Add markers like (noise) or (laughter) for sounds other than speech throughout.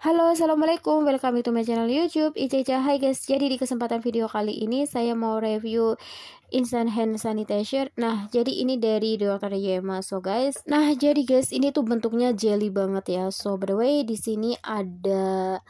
Halo, Assalamualaikum, welcome to my channel youtube Ica-ica, hai guys, jadi di kesempatan video kali ini saya mau review instant hand sanitizer Nah, jadi ini dari Dr. Yema, so guys Nah, jadi guys, ini tuh bentuknya jelly banget ya So, by the way, di sini ada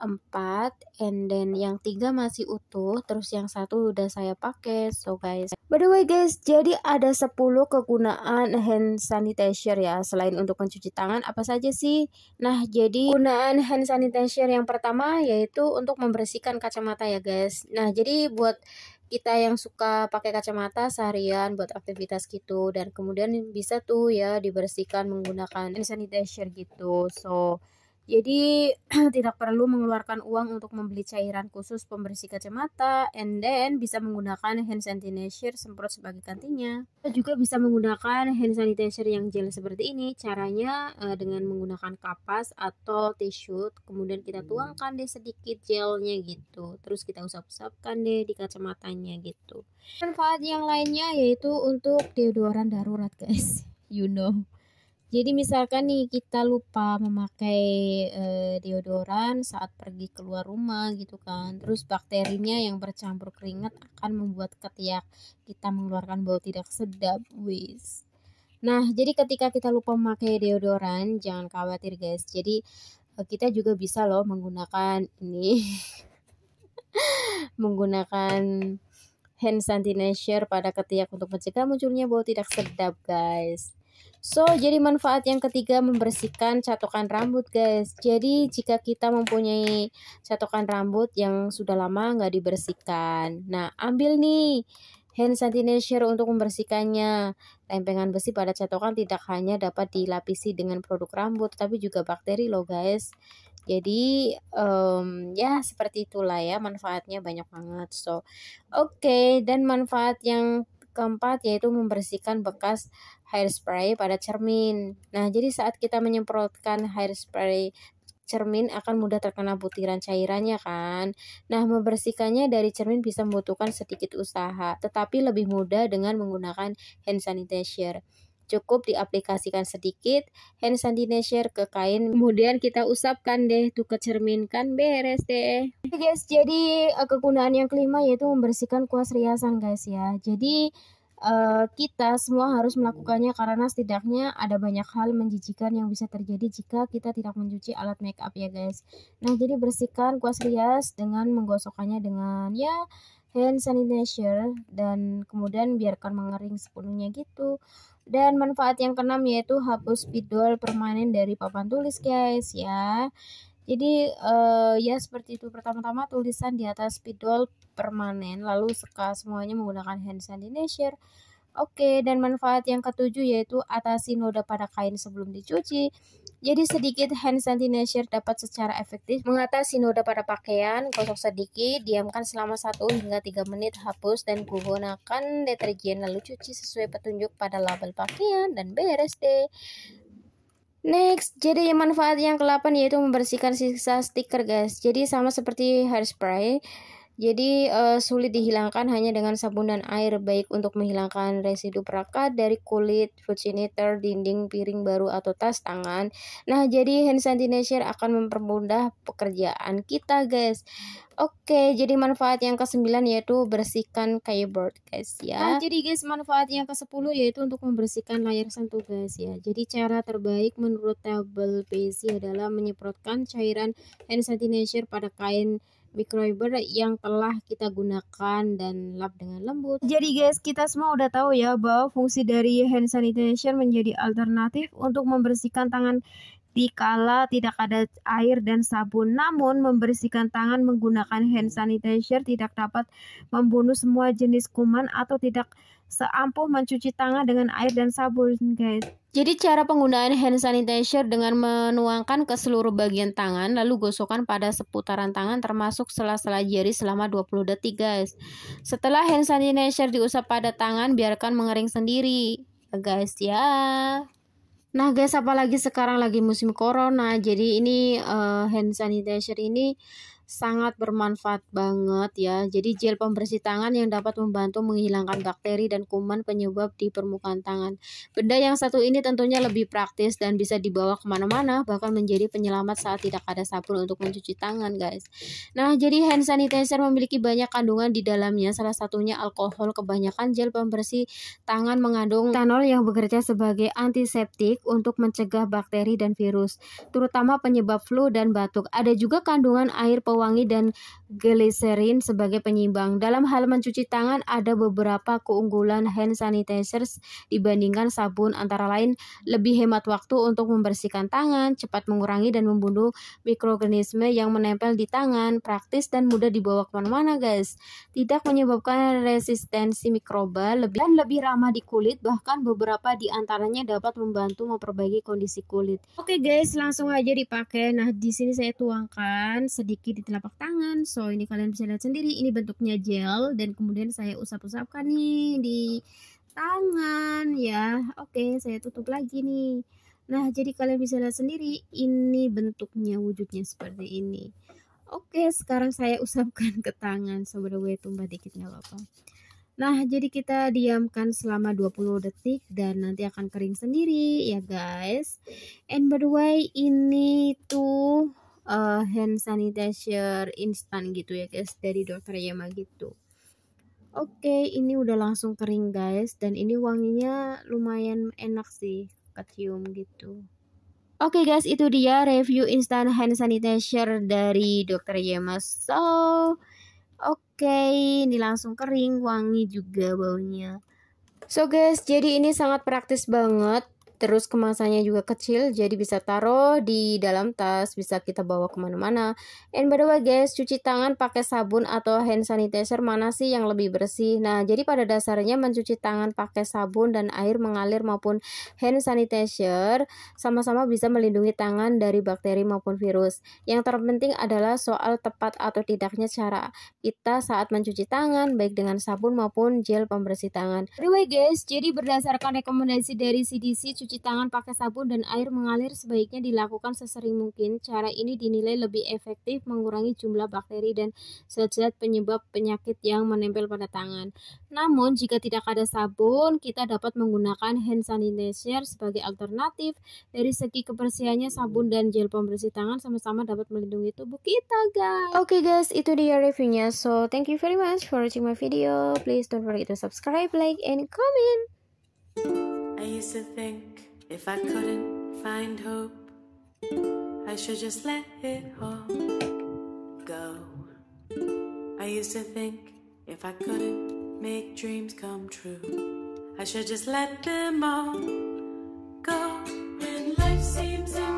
4 and then yang tiga masih utuh terus yang satu udah saya pakai so guys by the way guys jadi ada 10 kegunaan hand sanitizer ya selain untuk mencuci tangan apa saja sih nah jadi kegunaan hand sanitizer yang pertama yaitu untuk membersihkan kacamata ya guys nah jadi buat kita yang suka pakai kacamata seharian buat aktivitas gitu dan kemudian bisa tuh ya dibersihkan menggunakan hand sanitizer gitu so jadi (clears throat) tidak perlu mengeluarkan uang untuk membeli cairan khusus pembersih kacamata and then bisa menggunakan hand sanitizer semprot sebagai gantinya. Kita juga bisa menggunakan hand sanitizer yang gel seperti ini. Caranya uh, dengan menggunakan kapas atau tisu kemudian kita hmm. tuangkan deh sedikit gelnya gitu. Terus kita usap-usapkan deh di kacamatanya gitu. Manfaat yang lainnya yaitu untuk deodoran darurat guys. (laughs) You know. Jadi misalkan nih kita lupa memakai e, deodoran saat pergi keluar rumah gitu kan. Terus bakterinya yang bercampur keringat akan membuat ketiak kita mengeluarkan bau tidak sedap. Wis. Nah, jadi ketika kita lupa memakai deodoran, jangan khawatir guys. Jadi eh, kita juga bisa loh menggunakan ini (laughs) menggunakan hand sanitizer pada ketiak untuk mencegah munculnya bau tidak sedap guys. So, jadi manfaat yang ketiga membersihkan catokan rambut, guys. Jadi, jika kita mempunyai catokan rambut yang sudah lama nggak dibersihkan, nah ambil nih hand sanitizer untuk membersihkannya. Tempengan besi pada catokan tidak hanya dapat dilapisi dengan produk rambut, tapi juga bakteri loh, guys. Jadi um, ya seperti itulah ya manfaatnya banyak banget. So oke okay. dan manfaat yang Keempat, yaitu membersihkan bekas hairspray pada cermin. Nah, jadi saat kita menyemprotkan hairspray cermin akan mudah terkena butiran cairannya kan. Nah, membersihkannya dari cermin bisa membutuhkan sedikit usaha, tetapi lebih mudah dengan menggunakan hand sanitizer. Cukup diaplikasikan sedikit hand sanitizer ke kain, kemudian kita usapkan deh tuh kecerminkan cermin kan beres deh. Guys, jadi eh, kegunaan yang kelima yaitu membersihkan kuas riasan guys ya. Jadi Uh, kita semua harus melakukannya karena setidaknya ada banyak hal menjijikan yang bisa terjadi jika kita tidak mencuci alat make up ya guys. Nah, jadi bersihkan kuas rias dengan menggosokkannya dengan ya hand sanitizer dan kemudian biarkan mengering sepenuhnya gitu. Dan manfaat yang keenam yaitu hapus spidol permanen dari papan tulis guys ya. Jadi uh, ya seperti itu pertama-tama tulisan di atas spidol permanen lalu seka semuanya menggunakan hand sanitizer Oke, dan manfaat yang ketujuh yaitu atasi noda pada kain sebelum dicuci. Jadi sedikit hand sanitizer dapat secara efektif mengatasi noda pada pakaian, gosok sedikit, diamkan selama 1 hingga 3 menit, hapus dan gunakan deterjen lalu cuci sesuai petunjuk pada label pakaian dan beres deh. Next, jadi manfaat yang ke-8 yaitu membersihkan sisa stiker guys. Jadi sama seperti hairspray, jadi uh, sulit dihilangkan hanya dengan sabun dan air baik untuk menghilangkan residu perakat dari kulit, food dinding, piring baru atau tas tangan. Nah, jadi hand sanitizer akan mempermudah pekerjaan kita, guys. Oke, jadi manfaat yang ke-9 yaitu bersihkan keyboard, guys ya. Nah, jadi guys, manfaat yang ke-10 yaitu untuk membersihkan layar sentuh, guys ya. Jadi cara terbaik menurut table pc adalah menyemprotkan cairan hand sanitizer pada kain microfiber yang telah kita gunakan dan lap dengan lembut. Jadi guys, kita semua udah tahu ya bahwa fungsi dari hand sanitizer menjadi alternatif untuk membersihkan tangan dikala tidak ada air dan sabun. Namun, membersihkan tangan menggunakan hand sanitizer tidak dapat membunuh semua jenis kuman atau tidak seampuh mencuci tangan dengan air dan sabun, guys. Jadi cara penggunaan hand sanitizer dengan menuangkan ke seluruh bagian tangan lalu gosokan pada seputaran tangan termasuk sela-sela jari selama 20 detik, guys. Setelah hand sanitizer diusap pada tangan, biarkan mengering sendiri, guys ya. Nah guys, apalagi sekarang lagi musim corona, jadi ini uh, hand sanitizer ini sangat bermanfaat banget ya. Jadi gel pembersih tangan yang dapat membantu menghilangkan bakteri dan kuman penyebab di permukaan tangan. Benda yang satu ini tentunya lebih praktis dan bisa dibawa kemana-mana bahkan menjadi penyelamat saat tidak ada sabun untuk mencuci tangan guys. Nah jadi hand sanitizer memiliki banyak kandungan di dalamnya salah satunya alkohol kebanyakan gel pembersih tangan mengandung etanol yang bekerja sebagai antiseptik untuk mencegah bakteri dan virus terutama penyebab flu dan batuk. Ada juga kandungan air pewarna wangi dan gliserin sebagai penyimbang Dalam hal mencuci tangan ada beberapa keunggulan hand sanitizer dibandingkan sabun antara lain lebih hemat waktu untuk membersihkan tangan, cepat mengurangi dan membunuh mikroorganisme yang menempel di tangan, praktis dan mudah dibawa kemana-mana guys. Tidak menyebabkan resistensi mikroba lebih dan lebih ramah di kulit bahkan beberapa di antaranya dapat membantu memperbaiki kondisi kulit. Oke guys, langsung aja dipakai. Nah, di sini saya tuangkan sedikit di telapak tangan. So ini kalian bisa lihat sendiri ini bentuknya gel dan kemudian saya usap-usapkan nih di tangan ya. Oke, saya tutup lagi nih. Nah, jadi kalian bisa lihat sendiri ini bentuknya wujudnya seperti ini. Oke, sekarang saya usapkan ke tangan. sebenarnya by dikit nggak apa-apa. Nah, jadi kita diamkan selama 20 detik dan nanti akan kering sendiri ya guys. And by the way, ini tuh uh, hand sanitizer instan gitu ya guys dari dokter Yama gitu Oke, okay, ini udah langsung kering guys dan ini wanginya lumayan enak sih, kecium gitu. Oke okay guys, itu dia review instant hand sanitizer dari Dr. Yema So, oke, okay, ini langsung kering, wangi juga baunya. So guys, jadi ini sangat praktis banget Terus kemasannya juga kecil, jadi bisa taruh di dalam tas, bisa kita bawa kemana-mana. And by the way guys, cuci tangan pakai sabun atau hand sanitizer mana sih yang lebih bersih? Nah, jadi pada dasarnya mencuci tangan pakai sabun dan air mengalir maupun hand sanitizer sama-sama bisa melindungi tangan dari bakteri maupun virus. Yang terpenting adalah soal tepat atau tidaknya cara kita saat mencuci tangan, baik dengan sabun maupun gel pembersih tangan. By the way guys, jadi berdasarkan rekomendasi dari CDC, Cuci tangan pakai sabun dan air mengalir sebaiknya dilakukan sesering mungkin. Cara ini dinilai lebih efektif mengurangi jumlah bakteri dan zat-zat penyebab penyakit yang menempel pada tangan. Namun, jika tidak ada sabun, kita dapat menggunakan hand sanitizer sebagai alternatif. Dari segi kebersihannya, sabun dan gel pembersih tangan sama-sama dapat melindungi tubuh kita, guys. Oke, okay, guys, itu dia reviewnya. So, thank you very much for watching my video. Please don't forget to subscribe, like, and comment. I used to think if I couldn't find hope, I should just let it all go. I used to think if I couldn't make dreams come true, I should just let them all go. When life seems